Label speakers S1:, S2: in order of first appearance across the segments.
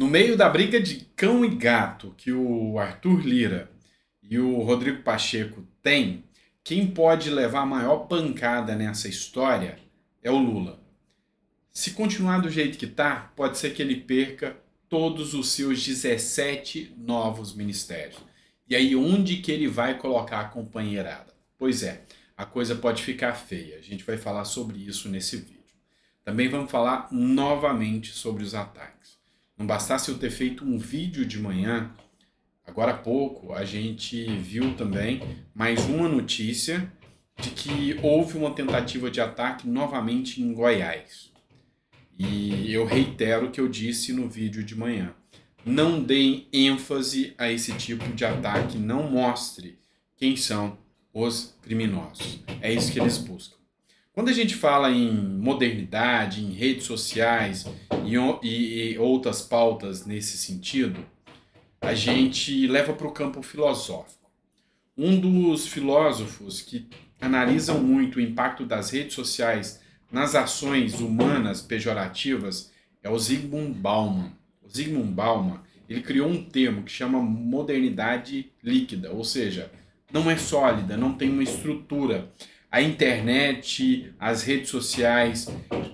S1: No meio da briga de cão e gato que o Arthur Lira e o Rodrigo Pacheco têm, quem pode levar a maior pancada nessa história é o Lula. Se continuar do jeito que está, pode ser que ele perca todos os seus 17 novos ministérios. E aí, onde que ele vai colocar a companheirada? Pois é, a coisa pode ficar feia. A gente vai falar sobre isso nesse vídeo. Também vamos falar novamente sobre os ataques. Não bastasse eu ter feito um vídeo de manhã, agora há pouco a gente viu também mais uma notícia de que houve uma tentativa de ataque novamente em Goiás. E eu reitero o que eu disse no vídeo de manhã. Não deem ênfase a esse tipo de ataque, não mostre quem são os criminosos. É isso que eles buscam. Quando a gente fala em modernidade, em redes sociais e, e, e outras pautas nesse sentido, a gente leva para o campo filosófico. Um dos filósofos que analisam muito o impacto das redes sociais nas ações humanas pejorativas é o Zygmunt Bauman. O Zygmunt Bauman ele criou um termo que chama modernidade líquida, ou seja, não é sólida, não tem uma estrutura a internet, as redes sociais,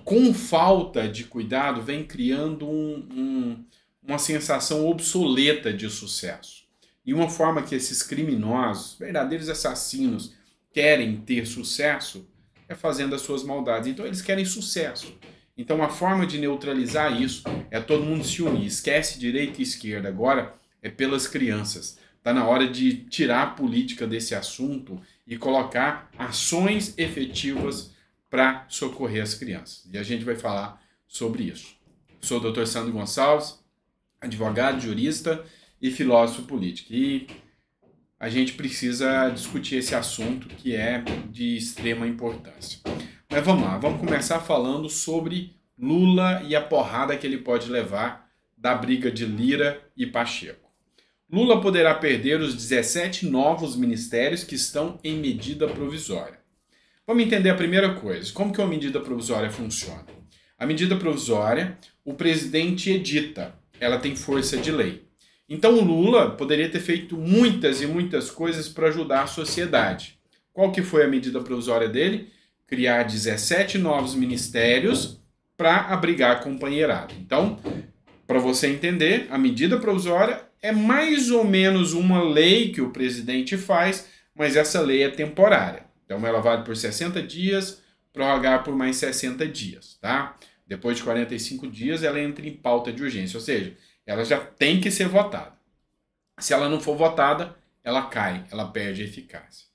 S1: com falta de cuidado, vem criando um, um, uma sensação obsoleta de sucesso. E uma forma que esses criminosos, verdadeiros assassinos, querem ter sucesso é fazendo as suas maldades. Então eles querem sucesso. Então a forma de neutralizar isso é todo mundo se unir. Esquece direita e esquerda. Agora é pelas crianças. Está na hora de tirar a política desse assunto e colocar ações efetivas para socorrer as crianças. E a gente vai falar sobre isso. Sou o Dr. Sandro Gonçalves, advogado, jurista e filósofo político. E a gente precisa discutir esse assunto que é de extrema importância. Mas vamos lá, vamos começar falando sobre Lula e a porrada que ele pode levar da briga de Lira e Pacheco. Lula poderá perder os 17 novos ministérios que estão em medida provisória. Vamos entender a primeira coisa, como que uma medida provisória funciona. A medida provisória, o presidente edita, ela tem força de lei. Então o Lula poderia ter feito muitas e muitas coisas para ajudar a sociedade. Qual que foi a medida provisória dele? Criar 17 novos ministérios para abrigar a companheirada. Então, para você entender, a medida provisória é mais ou menos uma lei que o presidente faz, mas essa lei é temporária. Então ela vale por 60 dias, prorrogar por mais 60 dias, tá? Depois de 45 dias ela entra em pauta de urgência, ou seja, ela já tem que ser votada. Se ela não for votada, ela cai, ela perde eficácia.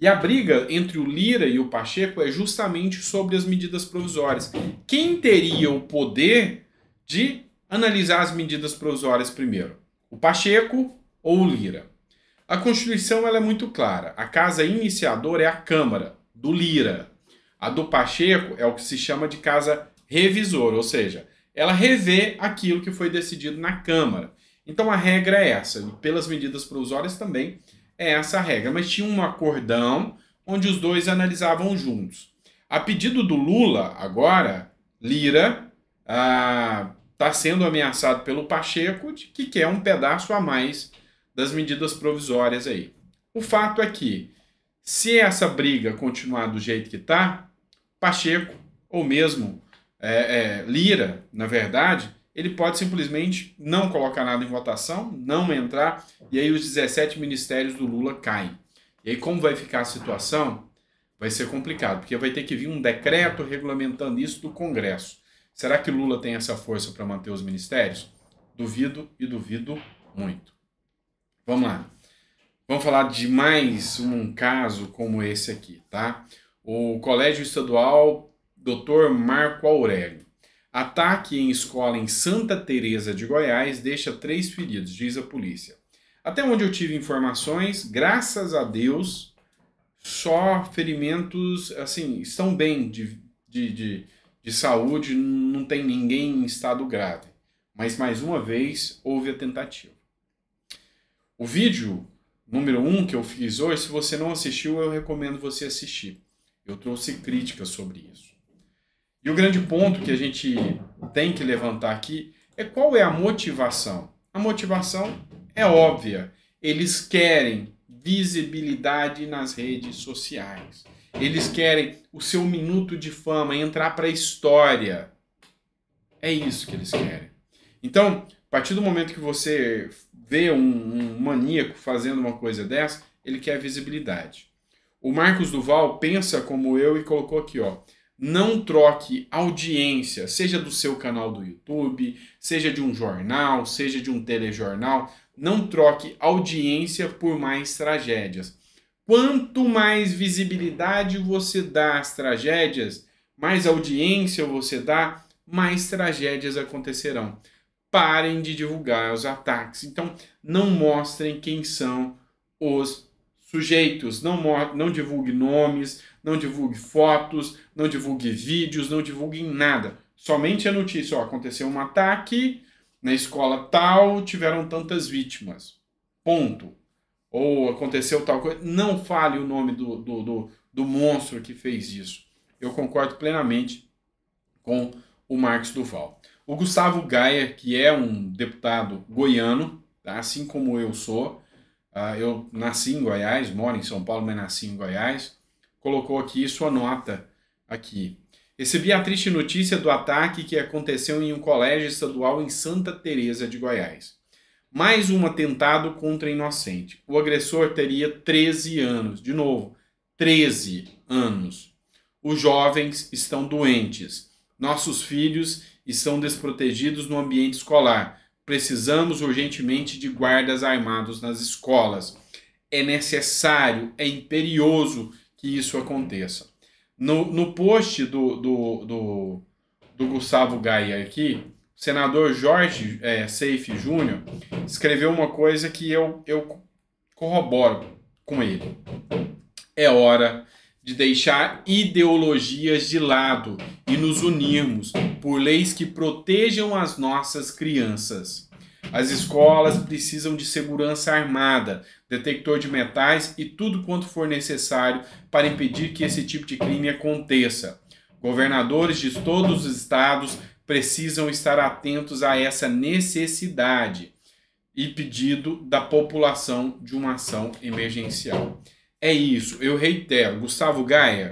S1: E a briga entre o Lira e o Pacheco é justamente sobre as medidas provisórias. Quem teria o poder de analisar as medidas provisórias primeiro. O Pacheco ou o Lira? A Constituição ela é muito clara. A casa iniciadora é a Câmara, do Lira. A do Pacheco é o que se chama de casa revisora, ou seja, ela revê aquilo que foi decidido na Câmara. Então a regra é essa. E pelas medidas provisórias também é essa a regra. Mas tinha um acordão onde os dois analisavam juntos. A pedido do Lula, agora, Lira, ah, está sendo ameaçado pelo Pacheco, de que quer um pedaço a mais das medidas provisórias aí. O fato é que, se essa briga continuar do jeito que está, Pacheco, ou mesmo é, é, Lira, na verdade, ele pode simplesmente não colocar nada em votação, não entrar, e aí os 17 ministérios do Lula caem. E aí, como vai ficar a situação? Vai ser complicado, porque vai ter que vir um decreto regulamentando isso do Congresso. Será que Lula tem essa força para manter os ministérios? Duvido e duvido muito. Vamos lá. Vamos falar de mais um caso como esse aqui, tá? O Colégio Estadual Dr. Marco Aurélio. Ataque em escola em Santa Teresa de Goiás deixa três feridos, diz a polícia. Até onde eu tive informações, graças a Deus, só ferimentos, assim, estão bem de, de, de de saúde, não tem ninguém em estado grave. Mas mais uma vez houve a tentativa. O vídeo número 1 um que eu fiz hoje, se você não assistiu, eu recomendo você assistir. Eu trouxe críticas sobre isso. E o grande ponto que a gente tem que levantar aqui é qual é a motivação. A motivação é óbvia. Eles querem visibilidade nas redes sociais. Eles querem o seu minuto de fama, entrar para a história. É isso que eles querem. Então, a partir do momento que você vê um, um maníaco fazendo uma coisa dessa, ele quer visibilidade. O Marcos Duval pensa como eu e colocou aqui, ó. Não troque audiência, seja do seu canal do YouTube, seja de um jornal, seja de um telejornal, não troque audiência por mais tragédias. Quanto mais visibilidade você dá às tragédias, mais audiência você dá, mais tragédias acontecerão. Parem de divulgar os ataques. Então, não mostrem quem são os sujeitos. Não, não divulgue nomes, não divulgue fotos, não divulgue vídeos, não divulgue nada. Somente a notícia: ó, aconteceu um ataque na escola tal, tiveram tantas vítimas. Ponto ou aconteceu tal coisa, não fale o nome do, do, do, do monstro que fez isso. Eu concordo plenamente com o Marcos Duval. O Gustavo Gaia, que é um deputado goiano, tá? assim como eu sou, uh, eu nasci em Goiás, moro em São Paulo, mas nasci em Goiás, colocou aqui sua nota aqui. Recebi a triste notícia do ataque que aconteceu em um colégio estadual em Santa Teresa de Goiás mais um atentado contra inocente. O agressor teria 13 anos. De novo, 13 anos. Os jovens estão doentes. Nossos filhos estão desprotegidos no ambiente escolar. Precisamos urgentemente de guardas armados nas escolas. É necessário, é imperioso que isso aconteça. No, no post do, do, do, do Gustavo Gaia aqui, senador Jorge é, Seife Júnior escreveu uma coisa que eu, eu corroboro com ele. É hora de deixar ideologias de lado e nos unirmos por leis que protejam as nossas crianças. As escolas precisam de segurança armada, detector de metais e tudo quanto for necessário para impedir que esse tipo de crime aconteça. Governadores de todos os estados precisam estar atentos a essa necessidade e pedido da população de uma ação emergencial. É isso, eu reitero, Gustavo Gaia,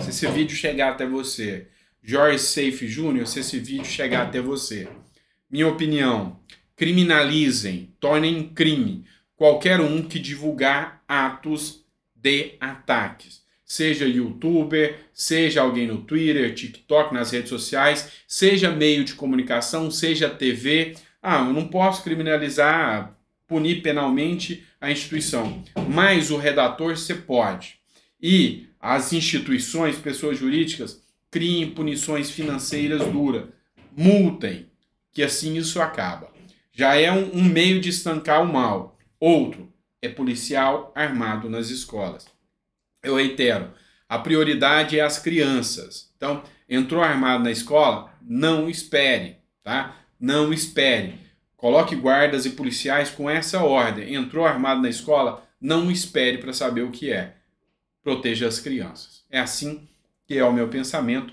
S1: se esse vídeo chegar até você, Jorge Safe Júnior, se esse vídeo chegar até você, minha opinião, criminalizem, tornem crime qualquer um que divulgar atos de ataques seja youtuber, seja alguém no Twitter, TikTok, nas redes sociais, seja meio de comunicação, seja TV. Ah, eu não posso criminalizar, punir penalmente a instituição, mas o redator você pode. E as instituições, pessoas jurídicas, criem punições financeiras duras, multem, que assim isso acaba. Já é um, um meio de estancar o mal. Outro é policial armado nas escolas eu reitero, a prioridade é as crianças. Então, entrou armado na escola, não espere, tá? Não espere. Coloque guardas e policiais com essa ordem. Entrou armado na escola, não espere para saber o que é. Proteja as crianças. É assim que é o meu pensamento.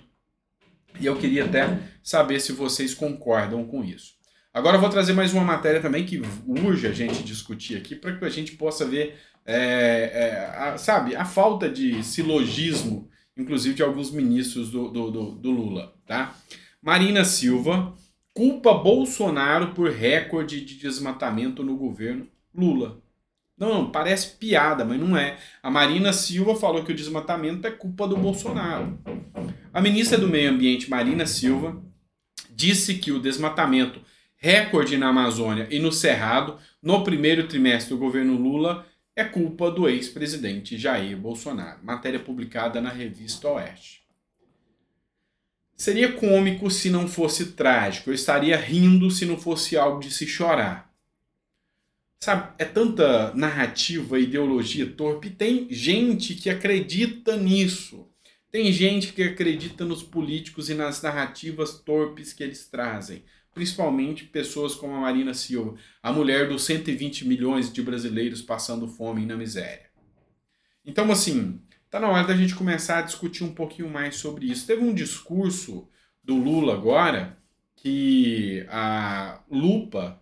S1: E eu queria até saber se vocês concordam com isso. Agora eu vou trazer mais uma matéria também que urge a gente discutir aqui para que a gente possa ver, é, é, a, sabe, a falta de silogismo, inclusive de alguns ministros do, do, do, do Lula, tá? Marina Silva culpa Bolsonaro por recorde de desmatamento no governo Lula. Não, não, parece piada, mas não é. A Marina Silva falou que o desmatamento é culpa do Bolsonaro. A ministra do Meio Ambiente, Marina Silva, disse que o desmatamento recorde na Amazônia e no Cerrado no primeiro trimestre do governo Lula é culpa do ex-presidente Jair Bolsonaro. Matéria publicada na revista Oeste. Seria cômico se não fosse trágico. Eu estaria rindo se não fosse algo de se chorar. Sabe, é tanta narrativa, ideologia torpe. Tem gente que acredita nisso. Tem gente que acredita nos políticos e nas narrativas torpes que eles trazem, principalmente pessoas como a Marina Silva, a mulher dos 120 milhões de brasileiros passando fome e na miséria. Então, assim, tá na hora da gente começar a discutir um pouquinho mais sobre isso. Teve um discurso do Lula agora que a Lupa,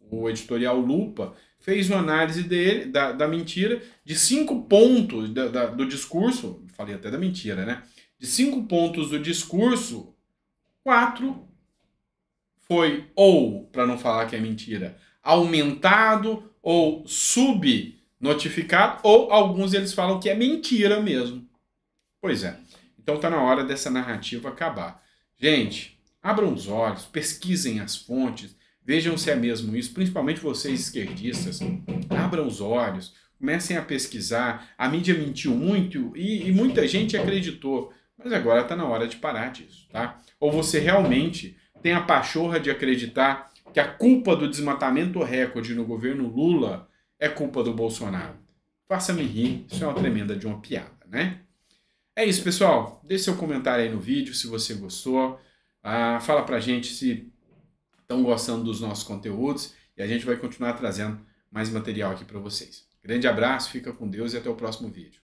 S1: o editorial Lupa, fez uma análise dele, da, da mentira, de cinco pontos da, da, do discurso, falei até da mentira, né? De cinco pontos do discurso, quatro foi ou, para não falar que é mentira, aumentado ou subnotificado, ou alguns eles falam que é mentira mesmo. Pois é. Então tá na hora dessa narrativa acabar. Gente, abram os olhos, pesquisem as fontes, vejam se é mesmo isso, principalmente vocês esquerdistas. Abram os olhos comecem a pesquisar. A mídia mentiu muito e, e muita gente acreditou, mas agora está na hora de parar disso, tá? Ou você realmente tem a pachorra de acreditar que a culpa do desmatamento recorde no governo Lula é culpa do Bolsonaro? Faça-me rir, isso é uma tremenda de uma piada, né? É isso, pessoal. Deixe seu comentário aí no vídeo se você gostou. Ah, fala pra gente se estão gostando dos nossos conteúdos e a gente vai continuar trazendo mais material aqui para vocês. Grande abraço, fica com Deus e até o próximo vídeo.